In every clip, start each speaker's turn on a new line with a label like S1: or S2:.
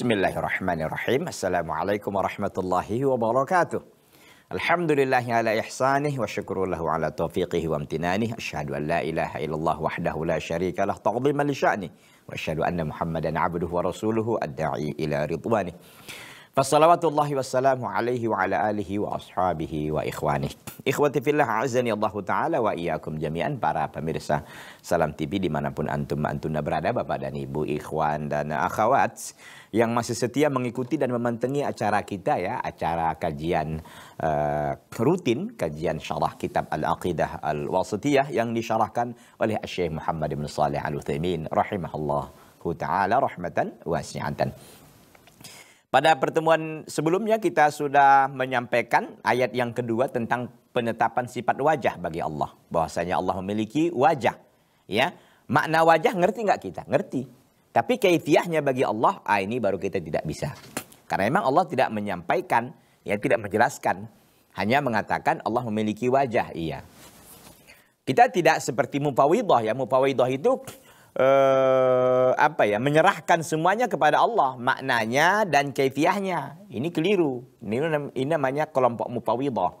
S1: بسم الله الرحمن الرحيم السلام عليكم ورحمة الله وبركاته الحمد لله على إحسانه وشكر له على توفيقه وامتنانه أشهد أن لا إله إلا الله وحده لا شريك له تعظيما لشأنه وأشهد أن محمدا عبده ورسوله الداعي إلى رضوانه Fassalawatullahi wassalamu alaihi wa ala alihi wa ashabihi wa ikhwani. Ikhwati fillah azani Allah ta'ala wa iyakum jami'an para pemirsa Salam TV dimanapun antum antuna berada Bapak dan Ibu ikhwan dan akhawat yang masih setia mengikuti dan memantengi acara kita ya acara kajian uh, rutin kajian syarah kitab Al-Aqidah Al-Wasitiyah yang disyarahkan oleh Syekh Muhammad bin Salih Al-Utsaimin rahimahullah taala rahmatan wasi'atan. Pada pertemuan sebelumnya kita sudah menyampaikan ayat yang kedua tentang penetapan sifat wajah bagi Allah. Bahwasanya Allah memiliki wajah. Ya, makna wajah ngerti nggak kita? Ngerti. Tapi kaifiahnya bagi Allah, ah ini baru kita tidak bisa. Karena memang Allah tidak menyampaikan, ya tidak menjelaskan. Hanya mengatakan Allah memiliki wajah, iya. Kita tidak seperti mufawidah ya. Mufawidah itu uh, apa ya menyerahkan semuanya kepada Allah maknanya dan kaifiahnya ini keliru ini, ini namanya kelompok mupawidah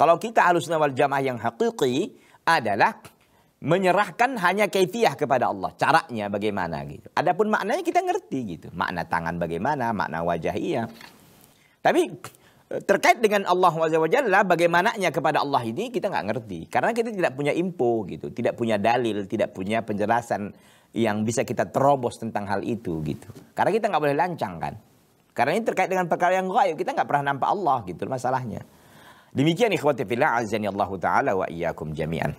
S1: kalau kita harus wal jamaah yang hakiki adalah menyerahkan hanya kaifiah kepada Allah caranya bagaimana gitu adapun maknanya kita ngerti gitu makna tangan bagaimana makna wajah iya tapi terkait dengan Allah wajah Wajalla bagaimananya kepada Allah ini kita nggak ngerti karena kita tidak punya info gitu tidak punya dalil tidak punya penjelasan yang bisa kita terobos tentang hal itu gitu karena kita nggak boleh lancang kan karena ini terkait dengan perkara yang gaib kita nggak pernah nampak Allah gitu masalahnya demikian ikhwati fillah azan Allah taala wa iyyakum jami'an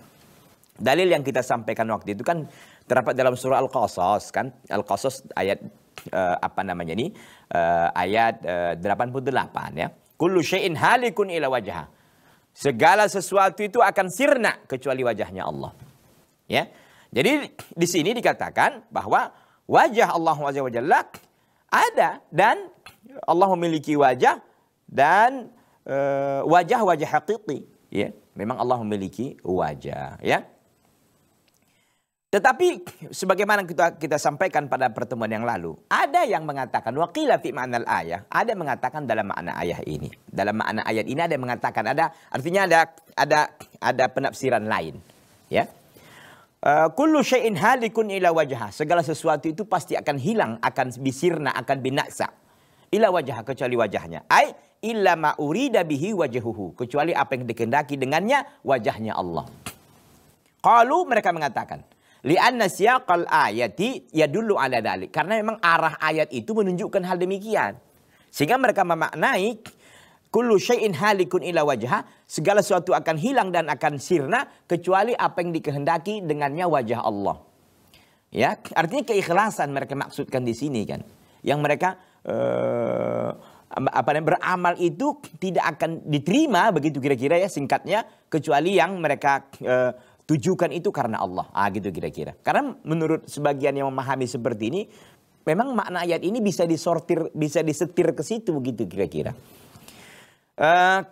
S1: dalil yang kita sampaikan waktu itu kan terdapat dalam surah Al-Qasas kan Al-Qasas ayat uh, apa namanya ini uh, ayat eh, uh, 88 ya Kullu syai'in halikun ila wajah. Segala sesuatu itu akan sirna kecuali wajahnya Allah. Ya. Jadi di sini dikatakan bahwa wajah Allah wajah-wajah ada dan Allah memiliki wajah dan eh, wajah-wajah hati, hakiki ya memang Allah memiliki wajah ya tetapi sebagaimana kita kita sampaikan pada pertemuan yang lalu, ada yang mengatakan wakilah fi makna ayah, ada yang mengatakan dalam makna ayah ini. Dalam makna ayat ini ada yang mengatakan ada artinya ada ada ada penafsiran lain, ya. Eh, Kullu syai'in halikun ila wajha. Segala sesuatu itu pasti akan hilang, akan bisirna, akan binasa. Ila wajha kecuali wajahnya. Ai illa ma urida bihi wajhuhu. Kecuali apa yang dikendaki dengannya wajahnya Allah. Kalau mereka mengatakan, Lianna siyaqal ayati yadullu ala dhalik. Karena memang arah ayat itu menunjukkan hal demikian. Sehingga mereka memaknai kullu syai'in halikun ila wajha, segala sesuatu akan hilang dan akan sirna kecuali apa yang dikehendaki dengannya wajah Allah. Ya, artinya keikhlasan mereka maksudkan di sini kan. Yang mereka uh, apa namanya beramal itu tidak akan diterima begitu kira-kira ya singkatnya kecuali yang mereka uh, Tujukan itu karena Allah. Ah gitu kira-kira. Karena menurut sebagian yang memahami seperti ini, memang makna ayat ini bisa disortir, bisa disetir ke situ begitu kira-kira. Uh,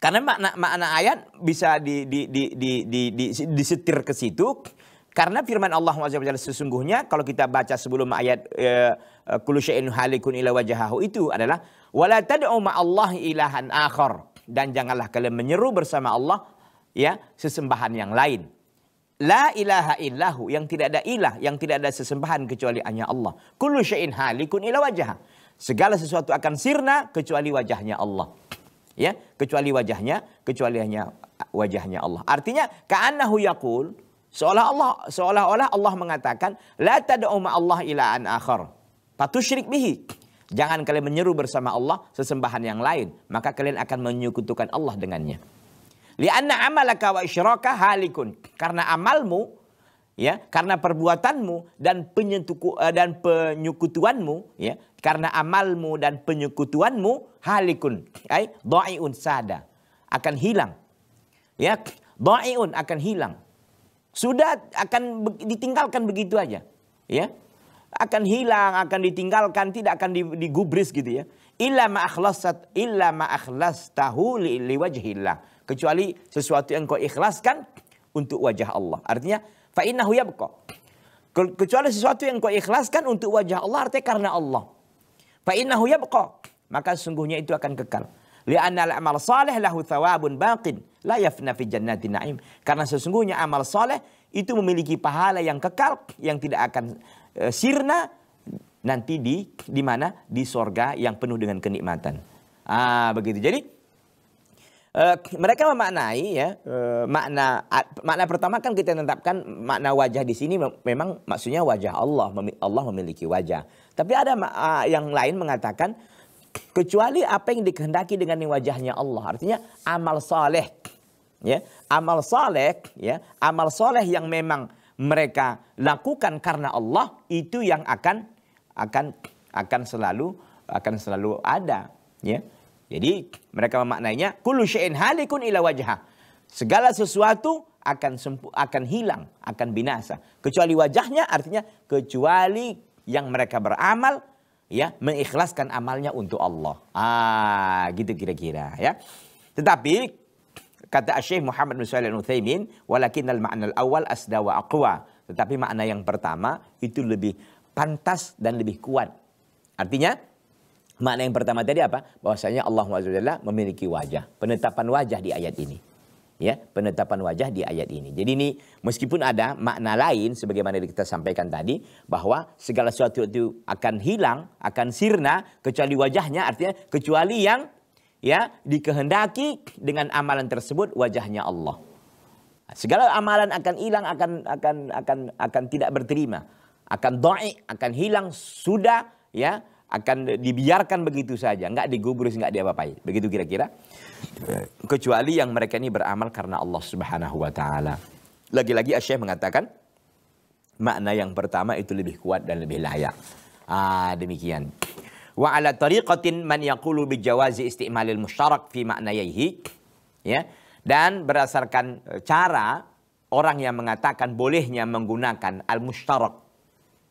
S1: karena makna makna ayat bisa di, di, di, di, di, di, disetir ke situ karena firman Allah SWT sesungguhnya kalau kita baca sebelum ayat eh, eh, kullu syai'in halikun ila wajahahu itu adalah wala tad'u ma'allahi ilahan akhar dan janganlah kalian menyeru bersama Allah ya sesembahan yang lain. La ilaha illahu yang tidak ada ilah, yang tidak ada sesembahan kecuali hanya Allah. Kullu syai'in halikun ila wajah. Segala sesuatu akan sirna kecuali wajahnya Allah. Ya, kecuali wajahnya, kecuali hanya wajahnya Allah. Artinya ka'annahu yaqul seolah-olah seolah-olah Allah mengatakan la tad'u Allah ila an akhar. Patusyrik bihi. Jangan kalian menyeru bersama Allah sesembahan yang lain, maka kalian akan menyekutukan Allah dengannya. Lianna amalaka wa isyraka halikun. Karena amalmu ya, karena perbuatanmu dan penyentuku eh, dan penyekutuanmu ya, karena amalmu dan penyekutuanmu halikun. Ai dhaiun sada. Akan hilang. Ya, dhaiun akan hilang. Sudah akan ditinggalkan begitu aja. Ya, akan hilang, akan ditinggalkan, tidak akan digubris gitu ya. Illa ma akhlasat illa ma akhlastahu li wajhillah kecuali sesuatu yang kau ikhlaskan untuk wajah Allah. Artinya fa innahu yabqa. Kecuali sesuatu yang kau ikhlaskan untuk wajah Allah artinya karena Allah. Fa innahu yabqa. Maka sungguhnya itu akan kekal. Lianna amal salih lahu thawabun baqin la yafna fi jannati na'im. Karena sesungguhnya amal saleh itu memiliki pahala yang kekal yang tidak akan eh, sirna nanti di di mana di sorga yang penuh dengan kenikmatan. Ah begitu. Jadi Eh, mereka memaknai ya uh, makna makna pertama kan kita tetapkan makna wajah di sini memang maksudnya wajah Allah Allah memiliki wajah tapi ada uh, yang lain mengatakan kecuali apa yang dikehendaki dengan wajahnya Allah artinya amal soleh ya amal soleh ya amal soleh yang memang mereka lakukan karena Allah itu yang akan akan akan selalu akan selalu ada ya jadi mereka memaknainya kullu syai'in halikun ila wajha. Segala sesuatu akan sempu, akan hilang, akan binasa. Kecuali wajahnya artinya kecuali yang mereka beramal ya mengikhlaskan amalnya untuk Allah. Ah, gitu kira-kira ya. Tetapi kata Syekh Muhammad bin Shalih Al-Utsaimin, al-ma'na al awal asda wa aqwa. Tetapi makna yang pertama itu lebih pantas dan lebih kuat. Artinya Makna yang pertama tadi apa? Bahwasanya Allah Subhanahu memiliki wajah. Penetapan wajah di ayat ini. Ya, penetapan wajah di ayat ini. Jadi ini meskipun ada makna lain sebagaimana kita sampaikan tadi bahwa segala sesuatu itu akan hilang, akan sirna kecuali wajahnya artinya kecuali yang ya dikehendaki dengan amalan tersebut wajahnya Allah. Segala amalan akan hilang akan akan akan akan tidak berterima, akan doi, akan hilang sudah ya akan dibiarkan begitu saja, nggak digubris, nggak diapa apai Begitu kira-kira. Kecuali yang mereka ini beramal karena Allah Subhanahu wa taala. Lagi-lagi Syekh mengatakan makna yang pertama itu lebih kuat dan lebih layak. Ah, demikian. Wa ala tariqatin man yaqulu bi jawazi istimalil musyarak fi ma'nayaihi. Ya. Dan berdasarkan eh, cara orang yang mengatakan bolehnya menggunakan al-musyarak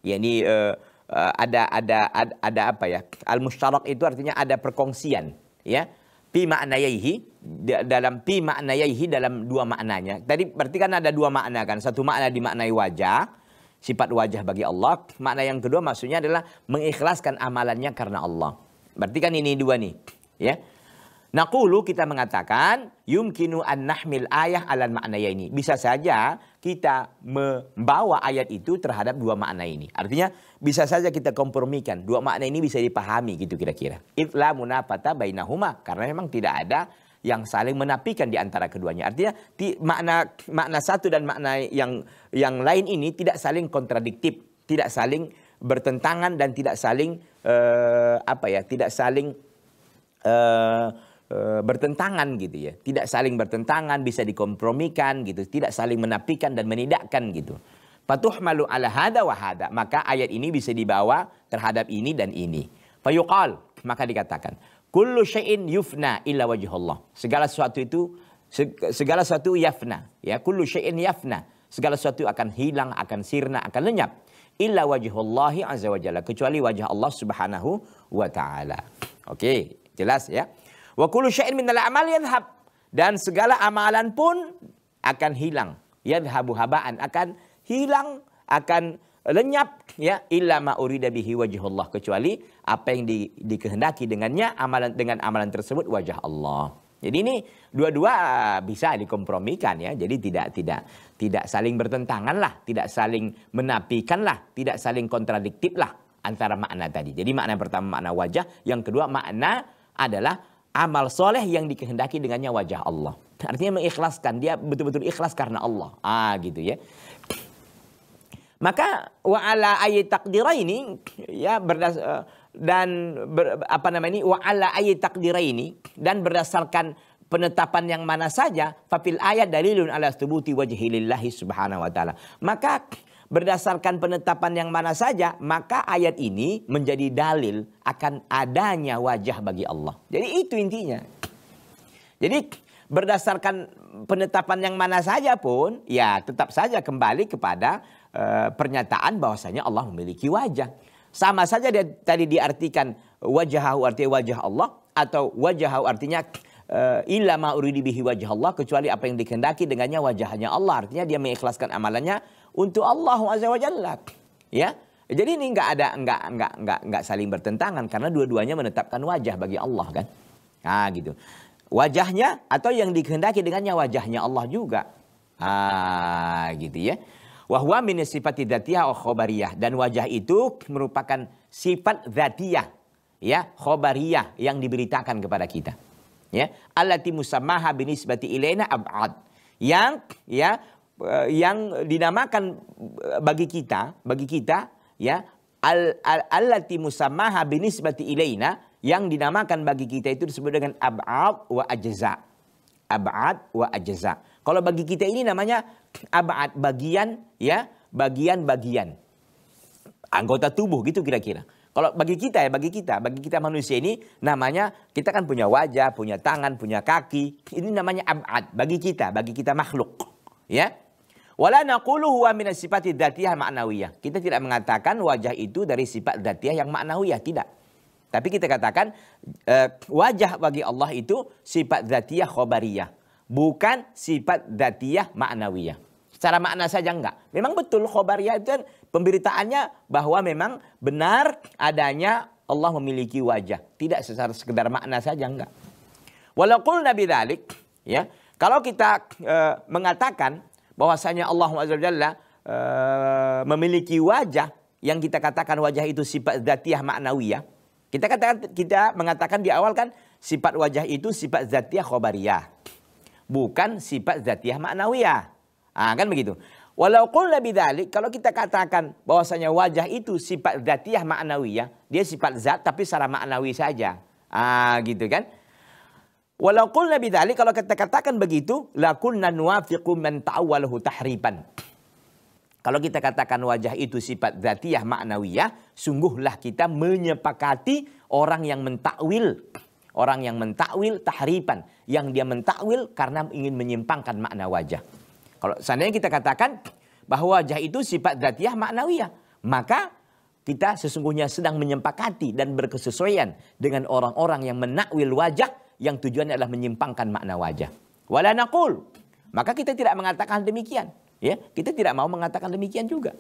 S1: yakni eh, Eh, ada, ada ada ada apa ya? Al musyarak itu artinya ada perkongsian, ya. Pi dalam pi dalam dua maknanya. Tadi berarti kan ada dua makna kan. Satu makna dimaknai wajah, sifat wajah bagi Allah. Makna yang kedua maksudnya adalah mengikhlaskan amalannya karena Allah. Berarti kan ini dua nih, ya. Nakulu kita mengatakan yumkinu an nahmil ayah alan makna ya ini. Bisa saja kita membawa ayat itu terhadap dua makna ini. Artinya bisa saja kita kompromikan dua makna ini bisa dipahami gitu kira-kira. Itla munafata bainahuma karena memang tidak ada yang saling menapikan di antara keduanya. Artinya ti, makna makna satu dan makna yang yang lain ini tidak saling kontradiktif, tidak saling bertentangan dan tidak saling uh, apa ya, tidak saling uh, Eh, bertentangan gitu ya. Tidak saling bertentangan, bisa dikompromikan gitu, tidak saling menapikan dan menidakkan gitu. Patuh malu ala hada wa hada. Maka ayat ini bisa dibawa terhadap ini dan ini. Fayuqal, maka dikatakan, kullu syai'in yufna illa wajhullah. Segala sesuatu itu segala sesuatu yafna, ya kullu syai'in yafna. Segala sesuatu akan hilang, akan sirna, akan lenyap. Illa wajhullahi azza wa jalla. Kecuali wajah Allah subhanahu wa ta'ala. Oke, jelas ya. Wa kullu syai'in minal amal yadhhab. Dan segala amalan pun akan hilang. Yadhhabu habaan akan hilang, akan lenyap ya illa ma urida bihi wajhullah kecuali apa yang di, dikehendaki dengannya amalan dengan amalan tersebut wajah Allah. Jadi ini dua-dua ah, bisa dikompromikan ya. Jadi tidak tidak tidak saling bertentangan lah, tidak saling menapikan lah, tidak saling kontradiktif lah antara makna tadi. Jadi makna pertama makna wajah, yang kedua makna adalah amal soleh yang dikehendaki dengannya wajah Allah. Artinya mengikhlaskan, dia betul-betul ikhlas karena Allah. Ah gitu ya. Maka wa ala ayat takdira ini ya berdas eh, dan ber, apa namanya ini wa ala ayat takdira ini dan berdasarkan penetapan yang mana saja fafil ayat dalilun ala thubuti wajhilillahi subhanahu wa taala. Maka berdasarkan penetapan yang mana saja, maka ayat ini menjadi dalil akan adanya wajah bagi Allah. Jadi itu intinya. Jadi berdasarkan penetapan yang mana saja pun, ya tetap saja kembali kepada uh, pernyataan bahwasanya Allah memiliki wajah. Sama saja dia, tadi diartikan wajahahu artinya wajah Allah atau wajahahu artinya eh, illa ma uridi bihi wajah Allah kecuali apa yang dikehendaki dengannya wajahnya Allah artinya dia mengikhlaskan amalannya untuk Allah Azza wa Jalla. Ya. Jadi ini enggak ada nggak nggak nggak nggak saling bertentangan karena dua-duanya menetapkan wajah bagi Allah kan. Ah gitu. Wajahnya atau yang dikehendaki dengannya wajahnya Allah juga. Ah gitu ya. Wahwa min sifat dzatiyah wa dan wajah itu merupakan sifat dzatiyah ya khobariyah yang diberitakan kepada kita. Ya, allati musammaha binisbati ilaina ab'ad yang ya Eh, yang dinamakan eh, bagi kita bagi kita ya al, al allati musammaha binisbati ilaina yang dinamakan bagi kita itu disebut dengan ab'ad wa ajza. Ab'ad wa ajza. Kalau bagi kita ini namanya ab'ad bagian ya, bagian-bagian. Anggota tubuh gitu kira-kira. Kalau bagi kita ya, bagi kita, bagi kita manusia ini namanya kita kan punya wajah, punya tangan, punya kaki. Ini namanya ab'ad bagi kita, bagi kita makhluk. Ya. Wala naqulu huwa min sifati dzatiyah ma'nawiyah. Kita tidak mengatakan wajah itu dari sifat dzatiyah yang ma'nawiyah, tidak. Tapi kita katakan eh, wajah bagi Allah itu sifat dzatiyah khobariyah, bukan sifat dzatiyah ma'nawiyah. Secara makna saja enggak. Memang betul khobariyah itu kan pemberitaannya bahwa memang benar adanya Allah memiliki wajah, tidak secara sekedar makna saja enggak. Walaupun Nabi Dalik, ya. Kalau kita e, mengatakan bahwasanya Allah Azza uh, memiliki wajah yang kita katakan wajah itu sifat zatiah maknawiyah. Kita katakan kita mengatakan di awal kan sifat wajah itu sifat zatiah khobariyah. Bukan sifat zatiah maknawiyah. Ah kan begitu. Walau lebih bidzalik kalau kita katakan bahwasanya wajah itu sifat zatiah maknawiyah, dia sifat zat tapi secara maknawi saja. Ah gitu kan. Walau lebih bidzalik kalau kita katakan begitu, lakunna nuwafiqu man ta'awwalahu tahriban. Kalau kita katakan wajah itu sifat zatiah maknawiyah, sungguhlah kita menyepakati orang yang mentakwil, orang yang mentakwil tahripan, yang dia mentakwil karena ingin menyimpangkan makna wajah. Kalau seandainya kita katakan bahwa wajah itu sifat zatiah maknawiyah, maka kita sesungguhnya sedang menyepakati dan berkesesuaian dengan orang-orang yang menakwil wajah yang tujuannya adalah menyimpangkan makna wajah. Wala naqul. Maka kita tidak mengatakan demikian. Ya, kita tidak mau mengatakan demikian juga.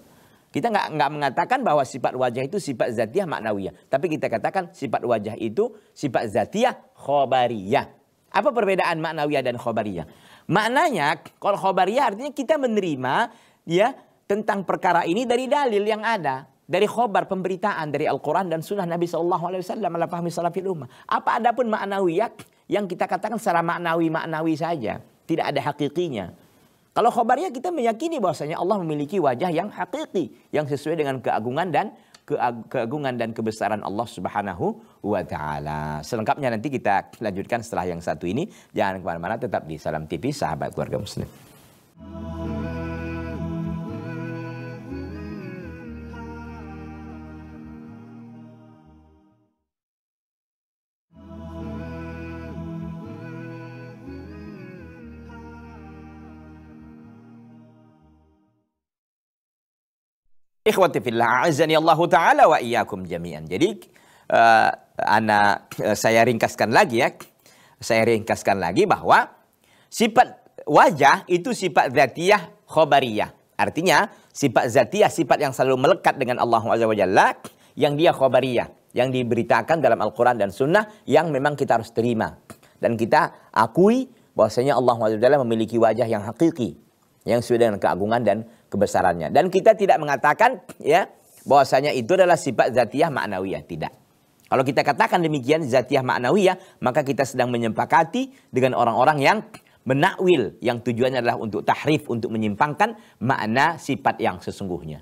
S1: Kita nggak nggak mengatakan bahwa sifat wajah itu sifat zatiah maknawiyah, tapi kita katakan sifat wajah itu sifat zatiah khobariyah. Apa perbedaan maknawiyah dan khobariyah? Maknanya kalau khobariyah artinya kita menerima ya tentang perkara ini dari dalil yang ada dari khobar pemberitaan dari Al-Quran dan Sunnah Nabi Shallallahu Alaihi Wasallam dalam fahmi salafil ummah. Apa adapun maknawiyat yang kita katakan secara maknawi maknawi saja, tidak ada hakikinya. Kalau khobarnya kita meyakini bahwasanya Allah memiliki wajah yang hakiki, yang sesuai dengan keagungan dan keagungan dan kebesaran Allah Subhanahu wa taala. Selengkapnya nanti kita lanjutkan setelah yang satu ini. Jangan kemana-mana, tetap di Salam TV Sahabat Keluarga Muslim. Ikhwati fillah, azani Allah taala wa iyyakum jami'an. Jadi uh, ana uh, saya ringkaskan lagi ya. Saya ringkaskan lagi bahwa sifat wajah itu sifat zatiyah khobariyah. Artinya sifat zatiyah sifat yang selalu melekat dengan Allah Azza Jalla yang dia khobariyah, yang diberitakan dalam Al-Qur'an dan Sunnah yang memang kita harus terima dan kita akui bahwasanya Allah Azza Jalla memiliki wajah yang hakiki yang sesuai dengan keagungan dan kebesarannya. Dan kita tidak mengatakan ya bahwasanya itu adalah sifat zatiah maknawiyah, tidak. Kalau kita katakan demikian zatiah maknawiyah, maka kita sedang menyempakati dengan orang-orang yang menakwil yang tujuannya adalah untuk tahrif, untuk menyimpangkan makna sifat yang sesungguhnya.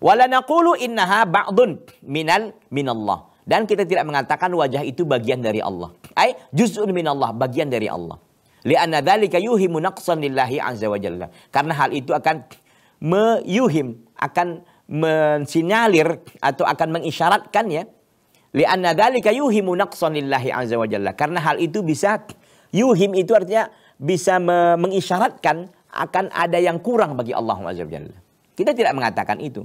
S1: Wala naqulu innaha ba'dun minal minallah. Dan kita tidak mengatakan wajah itu bagian dari Allah. Ai juz'un minallah, bagian dari Allah. Lianna dhalika yuhimu naqsan lillahi azza wa jalla. Karena hal itu akan meyuhim akan mensinyalir atau akan mengisyaratkan ya li'anna dzalika yuhimu naqsan azza wa karena hal itu bisa yuhim itu artinya bisa mengisyaratkan akan ada yang kurang bagi Allah azza wa kita tidak mengatakan itu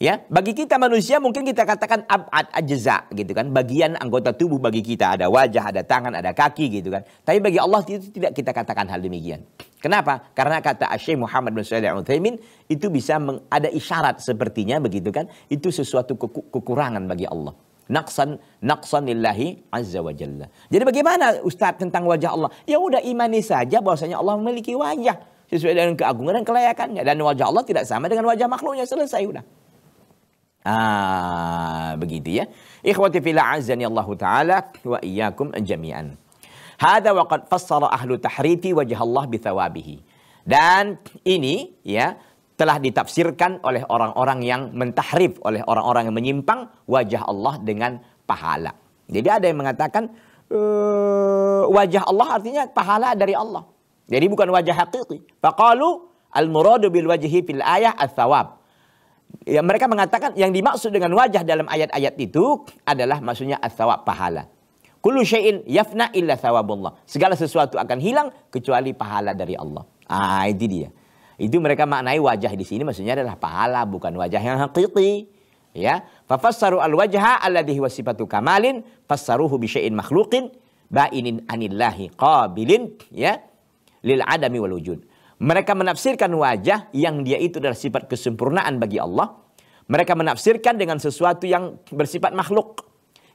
S1: Ya, bagi kita manusia mungkin kita katakan abad ajza gitu kan. Bagian anggota tubuh bagi kita ada wajah, ada tangan, ada kaki gitu kan. Tapi bagi Allah itu tidak kita katakan hal demikian. Kenapa? Karena kata Syekh Muhammad bin Shalih Al-Utsaimin itu bisa ada isyarat sepertinya begitu kan. Itu sesuatu ke- kekurangan bagi Allah. Naqsan naqsanillahi azza wa jalla. Jadi bagaimana Ustaz tentang wajah Allah? Ya udah imani saja bahwasanya Allah memiliki wajah sesuai dengan keagungan dan kelayakannya dan wajah Allah tidak sama dengan wajah makhluknya selesai udah. Ah, begitu ya. Ikhwati fillah azani Allah taala wa iyyakum jami'an. Hada wa qad fassara ahlu tahrifi wajah Allah bithawabihi. Dan ini ya telah ditafsirkan oleh orang-orang yang mentahrif, oleh orang-orang yang menyimpang wajah Allah dengan pahala. Jadi ada yang mengatakan uh, wajah Allah artinya pahala dari Allah. Jadi bukan wajah hakiki. Faqalu al-muradu bil wajhi fil ayah al-thawab. Ya, mereka mengatakan yang dimaksud dengan wajah dalam ayat-ayat itu adalah maksudnya as pahala. Kullu syai'in yafna illa thawabullah. Segala sesuatu akan hilang kecuali pahala dari Allah. Ah, itu dia. Itu mereka maknai wajah di sini maksudnya adalah pahala bukan wajah yang hakiki. Ya, fafassaru al-wajha alladhi huwa sifatu kamalin, fassaruhu bi syai'in makhluqin ba'inin anillahi qabilin, ya, lil adami wal wujud. Mereka menafsirkan wajah yang dia itu adalah sifat kesempurnaan bagi Allah. Mereka menafsirkan dengan sesuatu yang bersifat makhluk.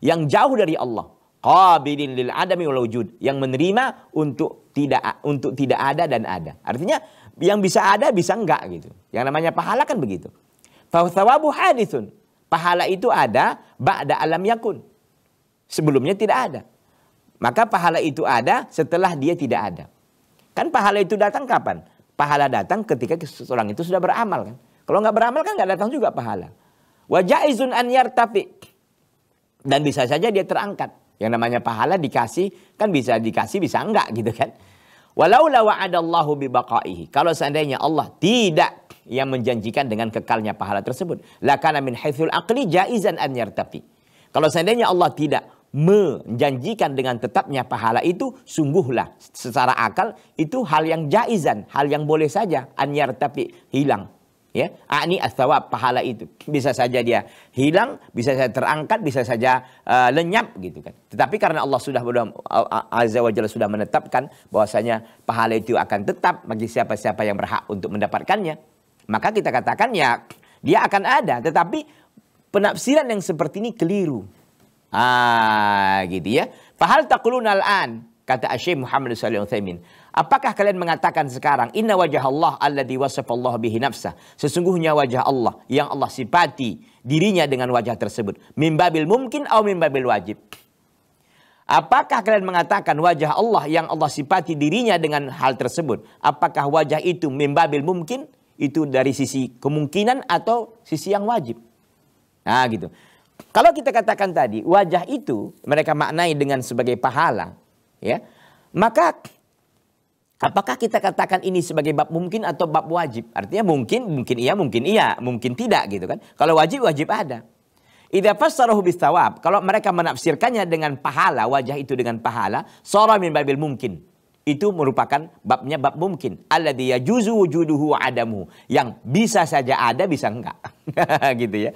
S1: Yang jauh dari Allah. Qabilin lil adami wal wujud. Yang menerima untuk tidak untuk tidak ada dan ada. Artinya yang bisa ada bisa enggak gitu. Yang namanya pahala kan begitu. Fawthawabu hadithun. Pahala itu ada ba'da alam yakun. Sebelumnya tidak ada. Maka pahala itu ada setelah dia tidak ada. Kan pahala itu datang kapan? Pahala datang ketika seseorang itu sudah beramal kan. Kalau nggak beramal kan nggak datang juga pahala. Wajaizun an yartafi. Dan bisa saja dia terangkat. Yang namanya pahala dikasih kan bisa dikasih bisa enggak gitu kan. Walau wa'adallahu bibaqaihi. Kalau seandainya Allah tidak yang menjanjikan dengan kekalnya pahala tersebut. Lakana min haithul aqli jaizan an yartafi. Kalau seandainya Allah tidak menjanjikan dengan tetapnya pahala itu sungguhlah secara akal itu hal yang jaizan, hal yang boleh saja anyar tapi hilang. Ya, ani astawa pahala itu bisa saja dia hilang, bisa saja terangkat, bisa saja uh, lenyap gitu kan. Tetapi karena Allah sudah uh, azza wa jalla sudah menetapkan bahwasanya pahala itu akan tetap bagi siapa-siapa yang berhak untuk mendapatkannya, maka kita katakan ya dia akan ada, tetapi penafsiran yang seperti ini keliru. Ah, gitu ya. Fahal taquluna al-an kata Asy-Syaikh Muhammad alaihi wasallam. Apakah kalian mengatakan sekarang inna wajah Allah alladhi Allah bihi nafsah. Sesungguhnya wajah Allah yang Allah sifati dirinya dengan wajah tersebut. Mimbabil mungkin, atau mimbabil wajib. Apakah kalian mengatakan wajah Allah yang Allah sifati dirinya dengan hal tersebut? Apakah wajah itu mimbabil mungkin? Itu dari sisi kemungkinan atau sisi yang wajib? Nah gitu. Kalau kita katakan tadi wajah itu mereka maknai dengan sebagai pahala, ya. Maka apakah kita katakan ini sebagai bab mungkin atau bab wajib? Artinya mungkin, mungkin iya, mungkin iya, mungkin tidak gitu kan. Kalau wajib wajib ada. Idza fassarahu bistawab, kalau mereka menafsirkannya dengan pahala, wajah itu dengan pahala, sara min babil mungkin itu merupakan babnya bab mungkin. allah dia juzu wujuduhu adamu. Yang bisa saja ada, bisa enggak. gitu ya.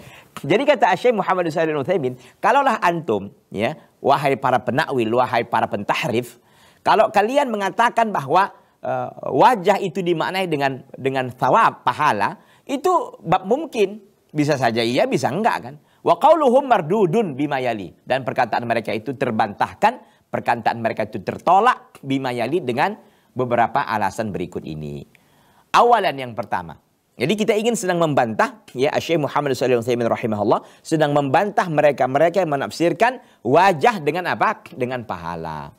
S1: Jadi kata Syekh Muhammad Alaihi Wasallam kalaulah antum ya, wahai para penakwil, wahai para pentahrif, kalau kalian mengatakan bahwa uh, wajah itu dimaknai dengan dengan thawab, pahala, itu bab mungkin. Bisa saja iya, bisa enggak kan. Wa qauluhum mardudun bimayali. Dan perkataan mereka itu terbantahkan perkataan mereka itu tertolak bimayali dengan beberapa alasan berikut ini. Awalan yang pertama, jadi kita ingin sedang membantah ya Syekh Muhammad SAW rahimahullah sedang membantah mereka-mereka yang menafsirkan wajah dengan apa? Dengan pahala.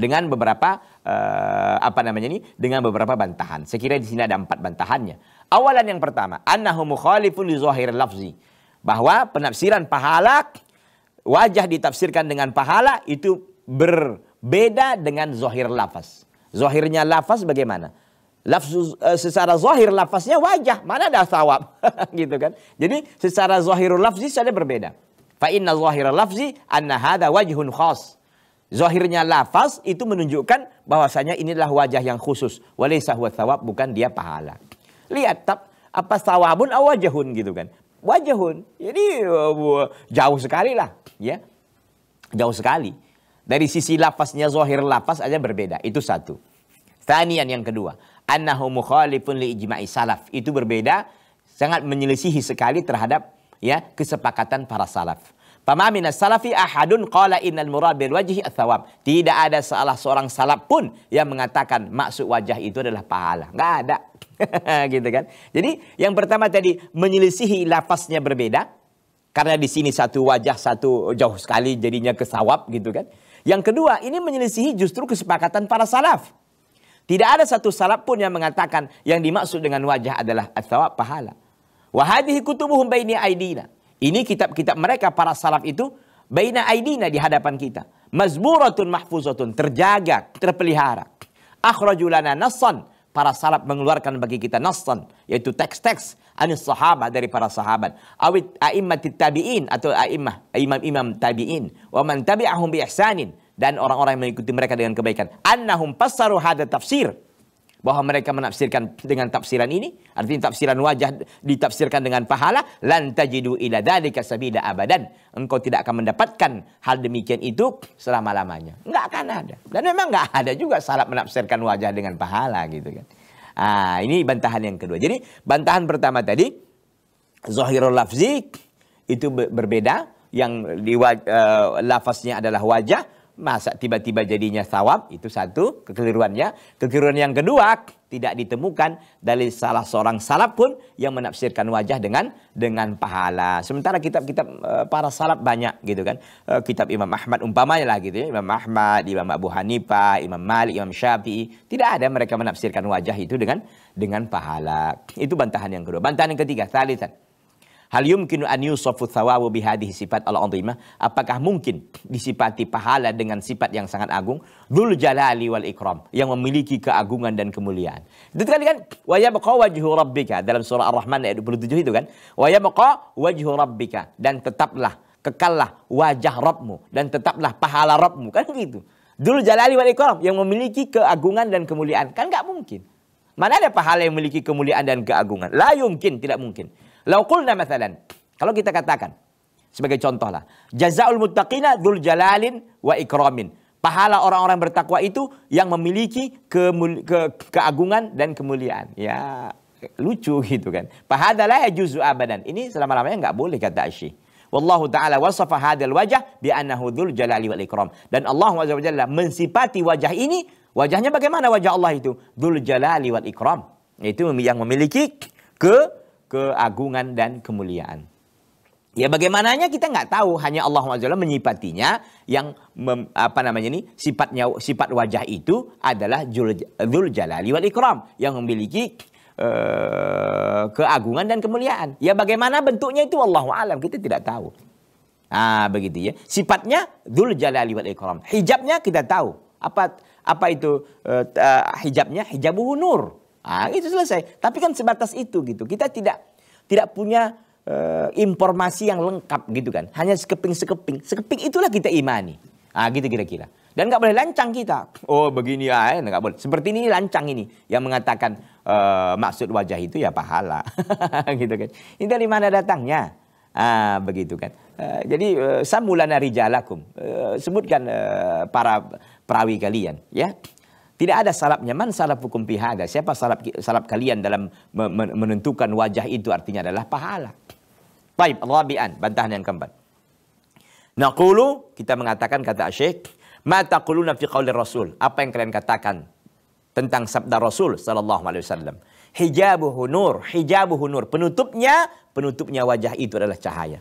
S1: Dengan beberapa uh, apa namanya ini? Dengan beberapa bantahan. Sekiranya di sini ada empat bantahannya. Awalan yang pertama, annahu mukhalifun li zahir lafzi. Bahwa penafsiran pahala wajah ditafsirkan dengan pahala itu berbeda dengan zohir lafaz. Zohirnya lafaz bagaimana? uh, secara zohir lafaznya wajah. Mana ada sawab? gitu kan. Jadi secara zohirul lafzi sudah berbeda. Fa inna zohirul lafzi anna hadha wajhun khas. Zohirnya lafaz itu menunjukkan bahwasanya inilah wajah yang khusus. Walaysa huwa thawab, bukan dia pahala. Lihat, tap, apa sawabun atau wajahun gitu kan. Wajahun. Jadi eh, jauh sekali lah. ya Jauh sekali. Dari sisi lafaznya zahir lafaz aja berbeda. Itu satu. Tanian yang kedua. Annahu mukhalifun li ijma'i salaf. Itu berbeda. Sangat menyelisihi sekali terhadap ya kesepakatan para salaf. Pamaminas salafi ahadun qala innal murad bil wajhi athawab. Tidak ada salah seorang salaf pun yang mengatakan maksud wajah itu adalah pahala. Enggak ada. gitu kan. Jadi yang pertama tadi menyelisihi lafaznya berbeda karena di sini satu wajah satu jauh sekali jadinya ke sawab gitu kan. Yang kedua, ini menyelisihi justru kesepakatan para salaf. Tidak ada satu salaf pun yang mengatakan yang dimaksud dengan wajah adalah athawab pahala. Wahadihi kutubuhum baini aidina. Ini kitab-kitab mereka para salaf itu baina aidina di hadapan kita. Mazmuratun mahfuzatun terjaga, terpelihara. Akhrajulana nassan para salaf mengeluarkan bagi kita nassan yaitu teks-teks anis sahabat dari para sahabat awit a'immat tabi'in atau aimmah imam-imam tabi'in wa man tabi'ahum bi ihsanin dan orang-orang yang mengikuti mereka dengan kebaikan annahum fassaru hada tafsir bahwa mereka menafsirkan dengan tafsiran ini artinya tafsiran wajah ditafsirkan dengan pahala lan tajidu ila dzalika sabila abadan engkau tidak akan mendapatkan hal demikian itu selama-lamanya nggak akan ada dan memang nggak ada juga salah menafsirkan wajah dengan pahala gitu kan ah ini bantahan yang kedua jadi bantahan pertama tadi zahirul lafzi itu berbeda yang di uh, lafaznya adalah wajah Masa tiba-tiba jadinya sawab? Itu satu kekeliruannya. Kekeliruan yang kedua, tidak ditemukan dari salah seorang salaf pun yang menafsirkan wajah dengan dengan pahala. Sementara kitab-kitab eh, para salaf banyak gitu kan. Eh, kitab Imam Ahmad umpamanya lah gitu ya. Imam Ahmad, Imam Abu Hanifah, Imam Malik, Imam Syafi'i. Tidak ada mereka menafsirkan wajah itu dengan dengan pahala. Itu bantahan yang kedua. Bantahan yang ketiga, salisan Hal yumkinu an yusofu thawawu bihadihi sifat Allah azimah Apakah mungkin disipati pahala dengan sifat yang sangat agung? Dhul jalali wal ikram, yang memiliki keagungan dan kemuliaan. Itu kan kan wa yabqa wajhu rabbika dalam surah Ar-Rahman ayat 27 itu kan? Wa yabqa wajhu rabbika dan tetaplah kekallah wajah Rabbmu dan tetaplah pahala Rabbmu kan begitu? Dhul jalali wal ikram yang memiliki keagungan dan kemuliaan kan nggak mungkin. Mana ada pahala yang memiliki kemuliaan dan keagungan? La yumkin, tidak mungkin. Laukulna mathalan. Kalau kita katakan, sebagai contoh lah. Jazaul muttaqina dhul jalalin wa ikramin. Pahala orang-orang bertakwa itu yang memiliki ke, ke keagungan dan kemuliaan. Ya, lucu gitu kan. ya yajuzu abadan. Ini selama-lamanya nggak boleh kata asyik. Wallahu ta'ala wasafa hadal wajah bi'annahu dhul jalali wal ikram. Dan Allah SWT mensipati wajah ini. Wajahnya bagaimana wajah Allah itu? Dhul jalali wal ikram. Itu yang memiliki ke keagungan dan kemuliaan. Ya bagaimananya kita nggak tahu, hanya Allah SWT menyipatinya yang mem, apa namanya ini sifatnya sifat wajah itu adalah Dzul Jalali wal Ikram yang memiliki uh, keagungan dan kemuliaan. Ya bagaimana bentuknya itu Allah alam kita tidak tahu. Ah begitu ya. Sifatnya Dzul Jalali wal Ikram. Hijabnya kita tahu. Apa apa itu uh, uh, hijabnya? Hijabuhu nur. Ah, itu selesai. Tapi kan sebatas itu gitu. Kita tidak tidak punya uh, informasi yang lengkap gitu kan. Hanya sekeping-sekeping. Sekeping itulah kita imani. Ah, gitu kira-kira. Dan nggak boleh lancang kita. Oh begini ya, nggak boleh. Seperti ini lancang ini yang mengatakan uh, maksud wajah itu ya pahala, gitu kan. Ini dari mana datangnya? Ah, begitu kan. Uh, jadi uh, samulana rijalakum. Uh, sebutkan uh, para perawi kalian, ya. Tidak ada salapnya. Man salap hukum pihada. Siapa salap, salap kalian dalam menentukan wajah itu artinya adalah pahala. Baik, rabi'an. Bantahan yang keempat. Naqulu, kita mengatakan kata asyik. "Ma taquluna fi qawli Rasul?" Apa yang kalian katakan tentang sabda Rasul sallallahu alaihi wasallam? Hijabuhu nur, hijabuhu nur. Penutupnya, penutupnya wajah itu adalah cahaya.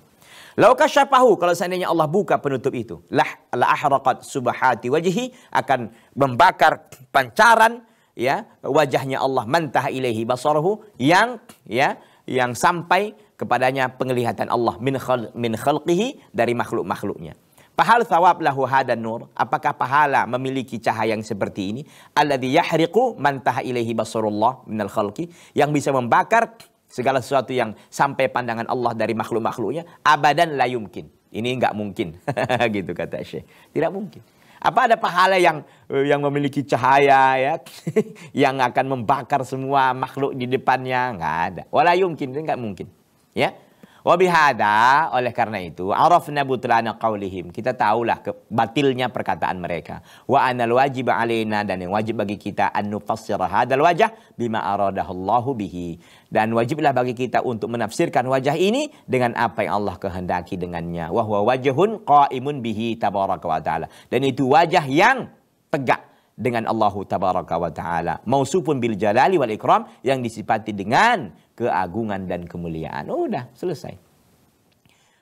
S1: Lauka syafahu kalau seandainya Allah buka penutup itu, lah la ahraqat subahati wajhi akan membakar pancaran ya wajahnya Allah mantah ilaihi basarahu yang ya yang sampai kepadanya penglihatan Allah min khal, min khalqihi dari makhluk-makhluknya. Pahal thawab lahu hadan nur. Apakah pahala memiliki cahaya yang seperti ini? Alladhi yahriku mantah ilaihi basarullah minal khalqi. Yang bisa membakar segala sesuatu yang sampai pandangan Allah dari makhluk-makhluknya abadan la yumkin. Ini nggak mungkin, gitu kata Syekh. Tidak mungkin. Apa ada pahala yang yang memiliki cahaya ya, yang akan membakar semua makhluk di depannya? Nggak ada. Wala yumkin, itu nggak mungkin. Ya, Wabihada oleh karena itu arafna butlana kaulihim Kita tahulah ke, batilnya perkataan mereka. Wa anal wajib alaina dan yang wajib bagi kita an nufassir hadal wajah bima aradahullahu bihi. Dan wajiblah bagi kita untuk menafsirkan wajah ini dengan apa yang Allah kehendaki dengannya. wahwa wajahun qaimun bihi tabaraka wa taala. Dan itu wajah yang tegak dengan Allah tabaraka wa taala. Mausufun bil jalali wal ikram yang disipati dengan keagungan dan kemuliaan. Oh, udah selesai.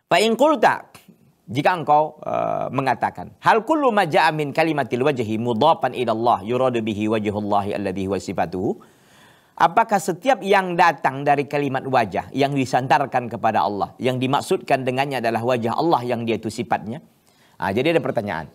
S1: Pak Ingkulta, Jika engkau uh, mengatakan hal kullu ma ja'a min kalimatil wajhi mudhafan ila Allah yuradu bihi wajhullahi alladhi huwa Apakah setiap yang datang dari kalimat wajah yang disantarkan kepada Allah yang dimaksudkan dengannya adalah wajah Allah yang dia itu sifatnya? Ah, jadi ada pertanyaan.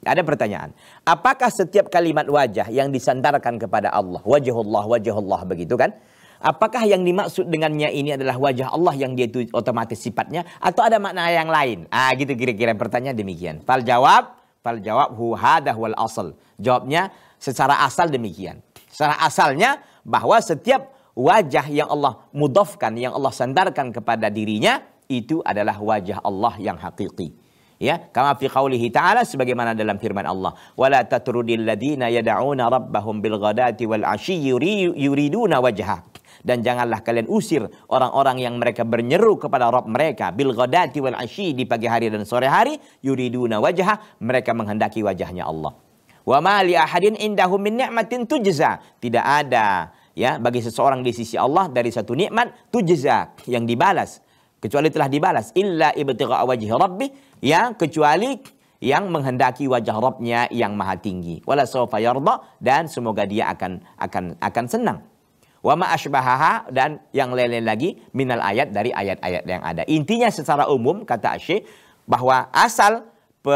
S1: Ada pertanyaan. Apakah setiap kalimat wajah yang disantarkan kepada Allah, wajahullah, wajahullah begitu kan? Apakah yang dimaksud dengannya ini adalah wajah Allah yang dia itu otomatis sifatnya atau ada makna yang lain? Ah gitu kira-kira pertanyaan demikian. Fal jawab, fal jawab hu hadah wal asal. Jawabnya secara asal demikian. Secara asalnya bahwa setiap wajah yang Allah mudofkan, yang Allah sandarkan kepada dirinya itu adalah wajah Allah yang hakiki ya kama fi qawlihi ta'ala sebagaimana dalam firman Allah wala tatrudil ladina yad'una rabbahum bil ghadati wal ashi yuriduna wajhah." dan janganlah kalian usir orang-orang yang mereka bernyeru kepada Rob mereka bil ghadati wal ashi di pagi hari dan sore hari yuriduna wajah mereka menghendaki wajahnya Allah. Wa ma li ahadin indahum min ni'matin tujza. Tidak ada ya bagi seseorang di sisi Allah dari satu nikmat tujza yang dibalas kecuali telah dibalas illa ibtigha wajhi rabbi ya kecuali yang menghendaki wajah Rabbnya yang maha tinggi wala sawfa yarda dan semoga dia akan akan akan senang Wama asbahaha dan yang lain-lain lagi minal ayat dari ayat-ayat yang ada. Intinya secara umum kata Asyik bahwa asal pe,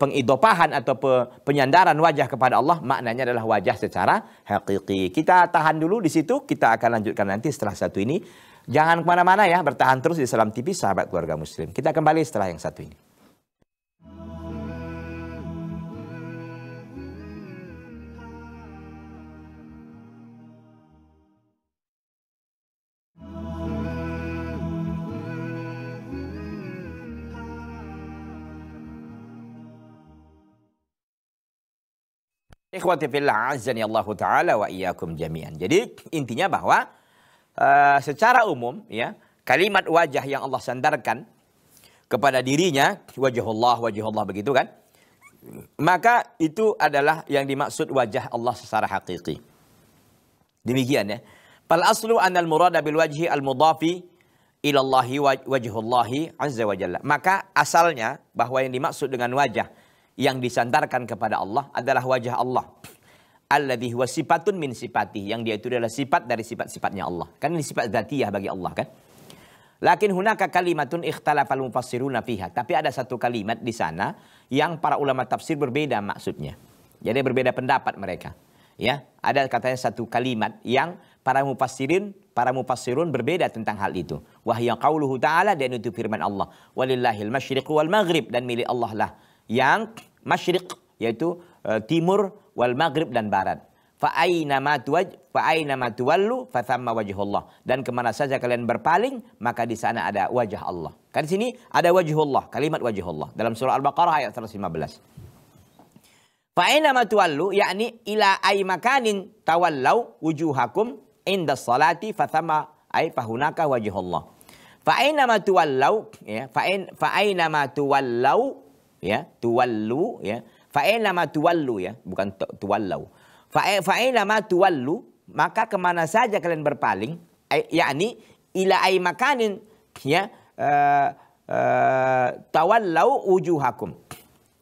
S1: pengidopahan atau pe, penyandaran wajah kepada Allah maknanya adalah wajah secara hakiki. Kita tahan dulu di situ, kita akan lanjutkan nanti setelah satu ini. Jangan kemana-mana ya, bertahan terus di Salam TV sahabat keluarga muslim. Kita kembali setelah yang satu ini. Ikhwati fillah azani Allah taala wa iyyakum jami'an. Jadi intinya bahwa uh, secara umum ya kalimat wajah yang Allah sandarkan kepada dirinya wajahullah wajahullah begitu kan? Maka itu adalah yang dimaksud wajah Allah secara hakiki. Demikian ya. Fal aslu anal murada bil wajhi al mudhafi ilallahi wajhullahi azza wa jalla. Maka asalnya bahwa yang dimaksud dengan wajah yang disandarkan kepada Allah adalah wajah Allah. Alladhi huwa sifatun min sifati. Yang dia itu adalah sifat dari sifat-sifatnya Allah. Kan ini sifat zatiyah bagi Allah kan. Lakin hunaka kalimatun ikhtalafal mufassiruna fiha. Tapi ada satu kalimat di sana yang para ulama tafsir berbeda maksudnya. Jadi berbeda pendapat mereka. Ya, ada katanya satu kalimat yang para mufassirin, para mufassirun berbeda tentang hal itu. Wahya qauluhu ta'ala dan itu firman Allah. Walillahil masyriqu wal maghrib dan milik Allah lah yang masyriq yaitu e, timur wal maghrib dan barat. aina ma tuwallu thamma wajhullah. Dan kemana saja kalian berpaling, maka di sana ada wajah Allah. Kan di sini ada wajhullah, kalimat wajhullah. Dalam surah Al-Baqarah ayat 115. aina ma tuwallu, yakni ila ay makanin tawallau wujuhakum inda salati thamma ay fahunaka wajhullah. aina ma tuwallau, ya, aina ma tuwallau ya tuwallu ya fa'ilama tuwallu ya bukan tuwallau fa'ilama tuwallu maka kemana saja kalian berpaling yakni ila ai makanin ya uh, uh, tawallau wujuhakum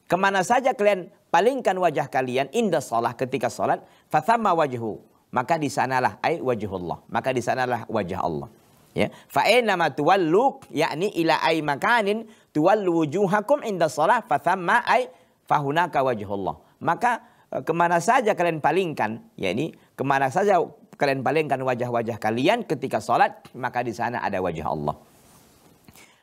S1: kemana saja kalian palingkan wajah kalian indah salah ketika salat fatamah wajhu maka di sanalah ay wajhullah maka di sanalah wajah Allah ya fa'ilama tuwallu yakni ila ai makanin tuwal wujuhakum inda salah fa thamma ay fahunaka wajhullah. Maka eh, kemana saja kalian palingkan, yakni kemana saja kalian palingkan wajah-wajah kalian ketika salat, maka di sana ada wajah Allah.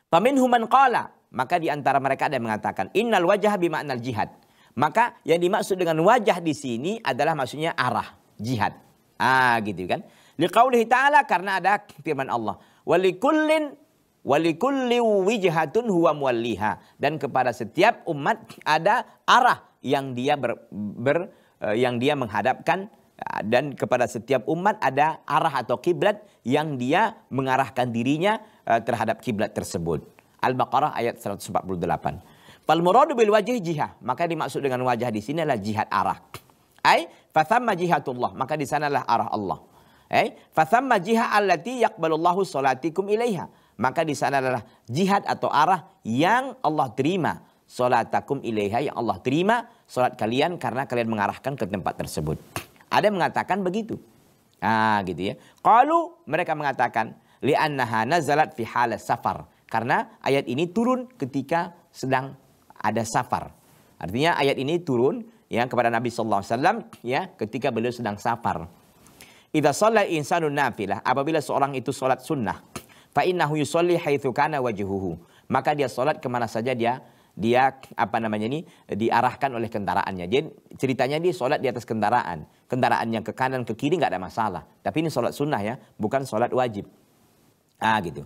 S1: Faminhum man qala, maka di antara mereka ada yang mengatakan innal wajah bima'nal jihad. Maka yang dimaksud dengan wajah di sini adalah maksudnya arah jihad. Ah gitu kan. Liqaulihi ta'ala karena ada firman Allah. Walikullin Walikulli wijhatun huwa muwalliha dan kepada setiap umat ada arah yang dia ber, ber eh, yang dia menghadapkan eh, dan kepada setiap umat ada arah atau kiblat yang dia mengarahkan dirinya eh, terhadap kiblat tersebut. Al-Baqarah ayat 148. Fal muradu bil wajih jihad. Maka dimaksud dengan wajah di sini adalah jihad arah. Ai fathamma jihatullah, maka di sanalah arah Allah. Ai fathamma jiha allati yaqbalullahu salatikum ilaiha maka di sana adalah jihad atau arah yang Allah terima. Salatakum ilaiha yang Allah terima salat kalian karena kalian mengarahkan ke tempat tersebut. Ada yang mengatakan begitu. Ah gitu ya. Kalau mereka mengatakan li'annaha nazalat fi hal safar. Karena ayat ini turun ketika sedang ada safar. Artinya ayat ini turun ya kepada Nabi sallallahu alaihi wasallam ya ketika beliau sedang safar. Idza shalla insanu nafilah, apabila seorang itu salat sunnah, Fa innahu yusolli haitsu kana wajhuhu. Maka dia sholat kemana saja dia dia apa namanya ini diarahkan oleh kendaraannya. Jadi ceritanya dia sholat di atas kendaraan. Kendaraan yang ke kanan ke kiri nggak ada masalah. Tapi ini sholat sunnah ya, bukan sholat wajib. Ah gitu.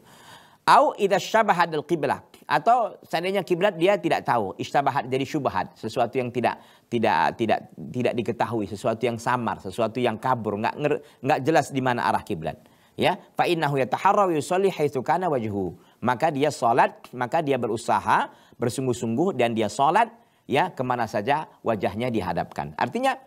S1: Au idza syabahat al qiblah atau seandainya kiblat dia tidak tahu, istabahat jadi syubhat, sesuatu yang tidak tidak tidak tidak diketahui, sesuatu yang samar, sesuatu yang kabur, nggak nggak jelas di mana arah kiblat ya fa innahu yataharra wa yusalli haitsu kana wajhu maka dia salat maka dia berusaha bersungguh-sungguh dan dia salat ya kemana saja wajahnya dihadapkan artinya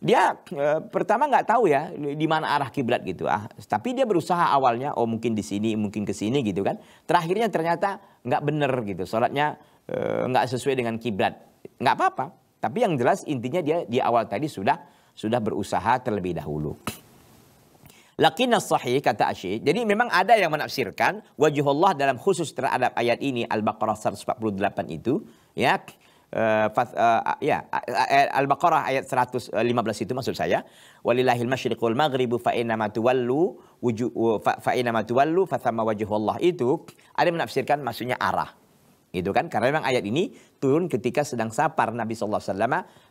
S1: dia e, pertama nggak tahu ya di mana arah kiblat gitu ah tapi dia berusaha awalnya oh mungkin di sini mungkin ke sini gitu kan terakhirnya ternyata nggak bener gitu salatnya e, sesuai dengan kiblat nggak apa-apa tapi yang jelas intinya dia di awal tadi sudah sudah berusaha terlebih dahulu Lakinna sahih kata Asyik. Jadi memang ada yang menafsirkan Allah dalam khusus terhadap ayat ini Al-Baqarah 148 itu ya uh, uh, ya Al-Baqarah ayat 115 itu maksud saya walillahil masyriqul maghribu fa tuwallu wuju fa innama tuwallu fa itu ada menafsirkan maksudnya arah itu kan? Karena memang ayat ini turun ketika sedang sapar Nabi SAW.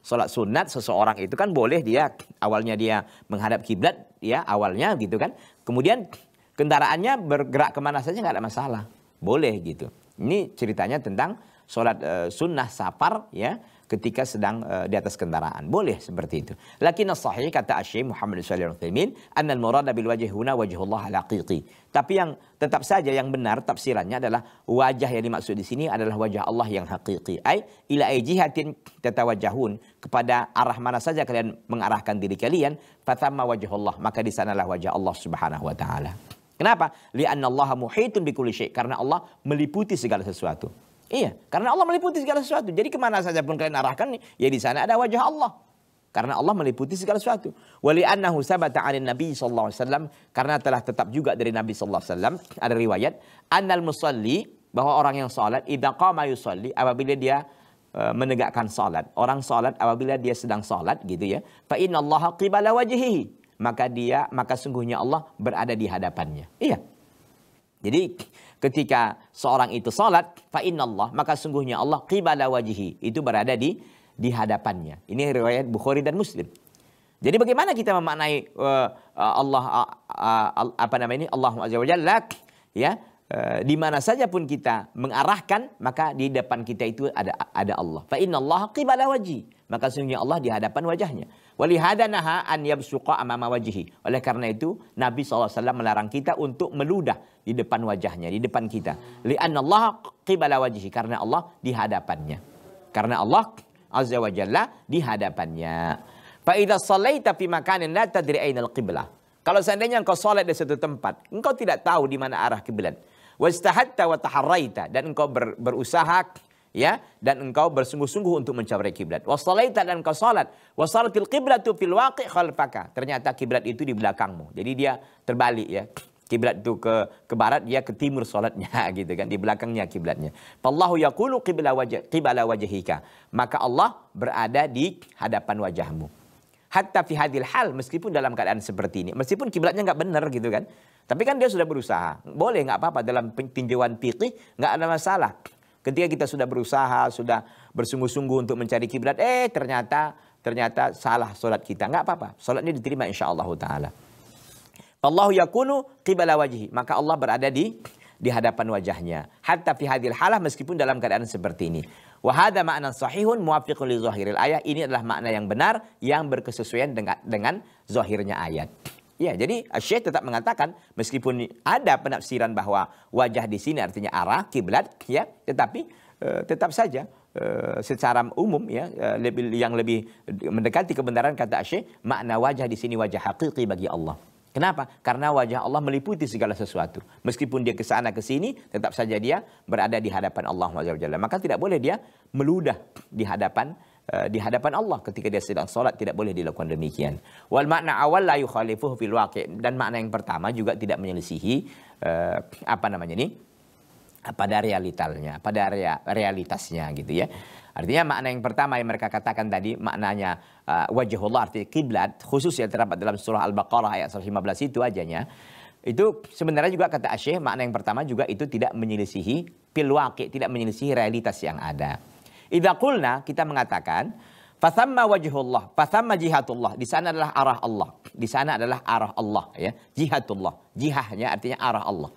S1: Sholat sunat seseorang itu kan boleh dia awalnya dia menghadap kiblat ya awalnya gitu kan. Kemudian kendaraannya bergerak kemana saja nggak ada masalah. Boleh gitu. Ini ceritanya tentang sholat eh, sunnah sapar ya ketika sedang uh, di atas kendaraan. Boleh seperti itu. Lakin sahih kata Asy'ari Muhammad sallallahu alaihi wasallam, "Anna al-murada bil wajhi huna wajhullah al-haqiqi." Tapi yang tetap saja yang benar tafsirannya adalah wajah yang dimaksud di sini adalah wajah Allah yang hakiki. Ai ila jihatin tatawajjahun kepada arah mana saja kalian mengarahkan diri kalian, fatama wajhullah, maka di sanalah wajah Allah Subhanahu wa taala. Kenapa? Li'anna Allah muhitun bi kulli syai', karena Allah meliputi segala sesuatu. Iya, karena Allah meliputi segala sesuatu. Jadi kemana saja pun kalian arahkan, ya di sana ada wajah Allah. Karena Allah meliputi segala sesuatu. Wali Wali'annahu sabata 'anil Nabi sallallahu alaihi wasallam karena telah tetap juga dari Nabi sallallahu alaihi wasallam ada riwayat annal musalli bahwa orang yang salat idza qama yusalli apabila dia e, menegakkan salat. Orang salat apabila dia sedang salat gitu ya. Fa innallaha qibala wajhihi. Maka dia maka sungguhnya Allah berada di hadapannya. Iya. Jadi ketika seorang itu salat fa Allah maka sungguhnya Allah qibala wajihi itu berada di di hadapannya. Ini riwayat Bukhari dan Muslim. Jadi bagaimana kita memaknai uh, Allah uh, uh, apa namanya ini Allah azza wajalla ya uh, di mana saja pun kita mengarahkan maka di depan kita itu ada ada Allah. Fa innallaha qibala wajhi Maka sungguhnya Allah di hadapan wajahnya. Walihada naha an yabsuqa amama wajihi. Oleh karena itu Nabi SAW melarang kita untuk meludah di depan wajahnya, di depan kita. Li'anallah qibala wajihi. Karena Allah di hadapannya. Karena Allah Azza wa Jalla di hadapannya. Fa'idha salaita fi makanin la tadri aynal qiblah. Kalau seandainya engkau salat di satu tempat, engkau tidak tahu di mana arah kiblat. Wastahadta wa taharraita dan engkau ber, berusaha ya dan engkau bersungguh-sungguh untuk mencapai kiblat wasallaita dan engkau salat wasalatil qiblatu fil waqi khalfaka ternyata kiblat itu di belakangmu jadi dia terbalik ya kiblat itu ke ke barat dia ke timur salatnya gitu kan di belakangnya kiblatnya fallahu yaqulu qibla wajh qibla wajhika maka Allah berada di hadapan wajahmu hatta fi hadil hal meskipun dalam keadaan seperti ini meskipun kiblatnya nggak benar gitu kan tapi kan dia sudah berusaha boleh nggak apa-apa dalam tinjauan fikih nggak ada masalah Ketika kita sudah berusaha, sudah bersungguh-sungguh untuk mencari kiblat, eh ternyata ternyata salah solat kita. Enggak apa-apa, solatnya diterima insyaallah taala. Allahu yakunu qibala wajhi, maka Allah berada di di hadapan wajahnya. Hatta fi hadil halah meskipun dalam keadaan seperti ini. Wahada makna sahihun muafiqun li zahiril ayat. Ini adalah makna yang benar yang berkesesuaian dengan, dengan zahirnya ayat. Ya, jadi eh, Syekh tetap mengatakan meskipun ada penafsiran bahwa wajah di sini artinya arah kiblat ya, tetapi uh, tetap saja uh, secara umum ya uh, lebih yang lebih mendekati kebenaran kata Syekh makna wajah di sini wajah hakiki bagi Allah. Kenapa? Karena wajah Allah meliputi segala sesuatu. Meskipun dia ke sana ke sini, tetap saja dia berada di hadapan Allah Subhanahu Maka tidak boleh dia meludah di hadapan Eh, di hadapan Allah ketika dia sedang sholat tidak boleh dilakukan demikian. Wal makna awal la yukhalifuhu fil waqi dan makna yang pertama juga tidak menyelisihi uh, apa namanya ini pada realitalnya, pada rea, realitasnya gitu ya. Artinya makna yang pertama yang mereka katakan tadi maknanya uh, eh, wajahullah arti kiblat khusus yang terdapat dalam surah Al-Baqarah ayat 115 itu ajanya. Itu sebenarnya juga kata Asyih makna yang pertama juga itu tidak menyelisihi pilwaki, tidak menyelisihi realitas yang ada. Idza qulna kita mengatakan Fasamma wajhullah, fasamma jihatullah. Di sana adalah arah Allah. Di sana adalah arah Allah ya. Jihatullah. Jihahnya artinya arah Allah.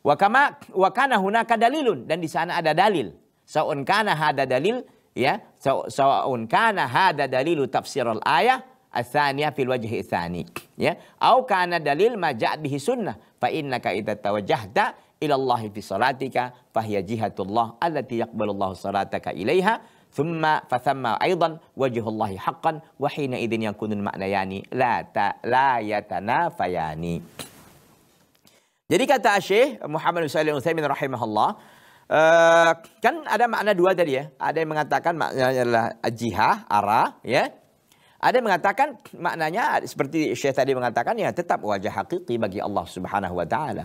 S1: Wa kama wa kana hunaka dalilun dan di sana ada dalil. Saun kana hada dalil ya, saun kana hada dalilu tafsirul ayah asaniyah fil wajhi tsani ya. Au kana dalil ma ja'a bihi sunnah fa innaka idza tawajjahta ilallahi fi salatika fahiya jihatullah allati yaqbalullahu salataka ilaiha thumma fa thumma aidan wajhullahi haqqan wa hina idin yakunul ma'nayani la ta la yatanafayani jadi kata Syekh Muhammad bin Salih Utsaimin rahimahullah uh, kan ada makna dua tadi ya. Ada yang mengatakan maknanya adalah jihah, arah ya. Ada yang mengatakan maknanya seperti Syekh tadi mengatakan ya tetap wajah hakiki bagi Allah Subhanahu wa taala.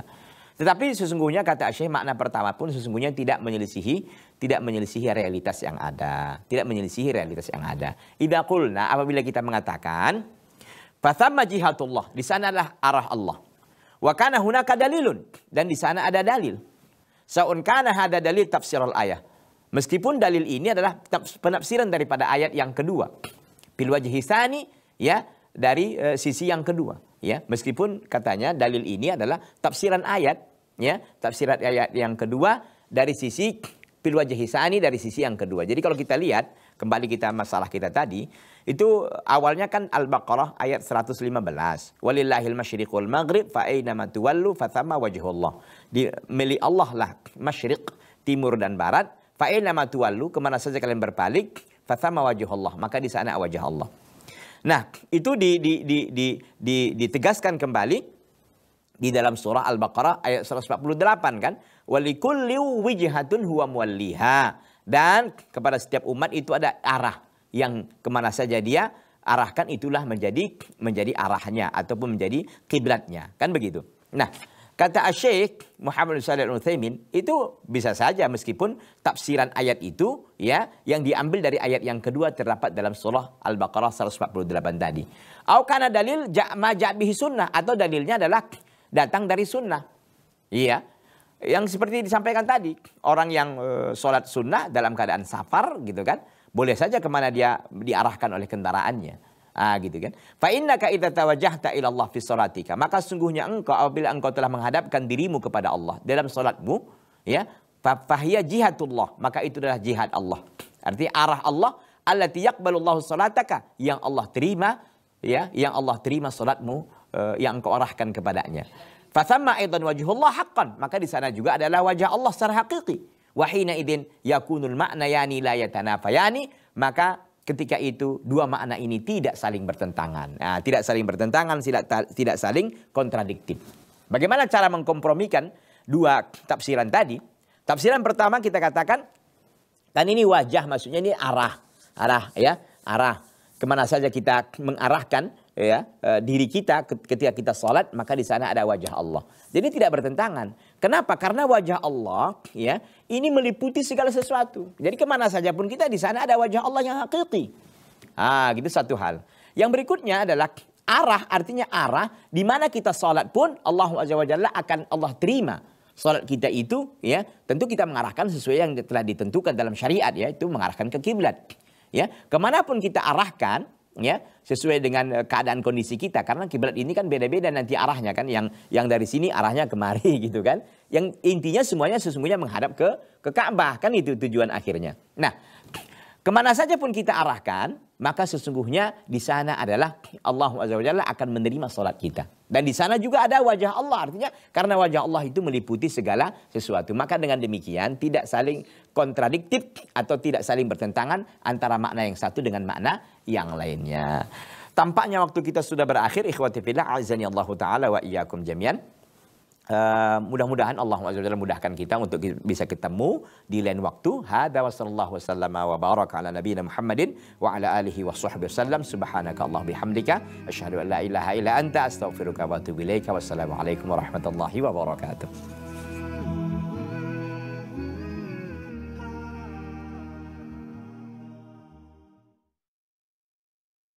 S1: Tetapi sesungguhnya kata Syekh makna pertama pun sesungguhnya tidak menyelisihi tidak menyelisihi realitas yang ada, tidak menyelisihi realitas yang ada. Idza qulna apabila kita mengatakan fathamma jihatullah, di sanalah arah Allah. Wa kana hunaka dalilun dan di sana ada dalil. Saun kana hada dalil tafsirul ayah. Meskipun dalil ini adalah penafsiran daripada ayat yang kedua. pilwajihisani ya dari e, sisi yang kedua ya meskipun katanya dalil ini adalah tafsiran ayat ya tafsiran ayat yang kedua dari sisi pil hisani dari sisi yang kedua jadi kalau kita lihat kembali kita masalah kita tadi itu awalnya kan al-baqarah ayat 115 walillahil masyriqul maghrib fa aynama tuwallu fathama wajhullah di milik Allah lah masyriq timur dan barat fa aynama tuwallu kemana saja kalian berpaling fathama wajhullah maka di sana wajah Allah Nah, itu di, di, di, di, di, ditegaskan kembali di dalam surah Al-Baqarah ayat 148 kan. Walikulli wijhatun huwa mualliha. Dan kepada setiap umat itu ada arah yang kemana saja dia arahkan itulah menjadi menjadi arahnya ataupun menjadi kiblatnya kan begitu. Nah, Kata Asyik Muhammad bin al Uthaymin itu bisa saja meskipun tafsiran ayat itu ya yang diambil dari ayat yang kedua terdapat dalam surah Al-Baqarah 148 tadi. Au kana dalil ja'ma ja'bihi sunnah atau dalilnya adalah datang dari sunnah. Iya. Yang seperti disampaikan tadi, orang yang e, sholat sunnah dalam keadaan safar gitu kan, boleh saja kemana dia diarahkan oleh kendaraannya. Ah gitu kan. Fa innaka idza tawajjahta ila Allah fi salatika, maka sungguhnya engkau apabila engkau telah menghadapkan dirimu kepada Allah dalam salatmu, ya, fahiya jihadullah, maka itu adalah jihad Allah. Artinya arah Allah allati yaqbalullahu salataka yang Allah terima ya, yang Allah terima salatmu uh, yang engkau arahkan kepadanya. thamma aidan wajhullah haqqan, maka di sana juga adalah wajah Allah secara hakiki. Wahina idin yakunul makna yani la yatanafayani, maka ketika itu dua makna ini tidak saling bertentangan. Nah, tidak saling bertentangan, tidak saling kontradiktif. Bagaimana cara mengkompromikan dua tafsiran tadi? Tafsiran pertama kita katakan, dan ini wajah maksudnya ini arah, arah ya, arah. Kemana saja kita mengarahkan ya eh, diri kita ketika kita sholat maka di sana ada wajah Allah. Jadi tidak bertentangan. Kenapa? Karena wajah Allah ya ini meliputi segala sesuatu. Jadi kemana saja pun kita di sana ada wajah Allah yang hakiki. Ah, gitu satu hal. Yang berikutnya adalah arah artinya arah di mana kita sholat pun Allah wajah wajalla akan Allah terima sholat kita itu ya tentu kita mengarahkan sesuai yang telah ditentukan dalam syariat ya itu mengarahkan ke kiblat ya kemanapun kita arahkan ya sesuai dengan eh, keadaan kondisi kita karena kiblat ini kan beda-beda nanti arahnya kan yang yang dari sini arahnya kemari gitu kan yang intinya semuanya sesungguhnya menghadap ke ke Ka'bah kan itu tujuan akhirnya nah kemana saja pun kita arahkan maka sesungguhnya di sana adalah Allah Azza wa Jalla akan menerima salat kita. Dan di sana juga ada wajah Allah. Artinya karena wajah Allah itu meliputi segala sesuatu. Maka dengan demikian tidak saling kontradiktif atau tidak saling bertentangan antara makna yang satu dengan makna yang lainnya. Tampaknya waktu kita sudah berakhir ikhwati fillah azani Allah taala wa iyyakum jami'an. Uh, mudah-mudahan Allah SWT mudahkan kita untuk kita, bisa ketemu di lain waktu. Hada wa sallallahu wasallama wa baraka ala nabina Muhammadin wa ala alihi wa wasallam. Subhanaka Allah bihamdika. Ashadu an la ilaha ila anta astaghfiruka wa atubu ilaika. Wassalamualaikum warahmatullahi wabarakatuh.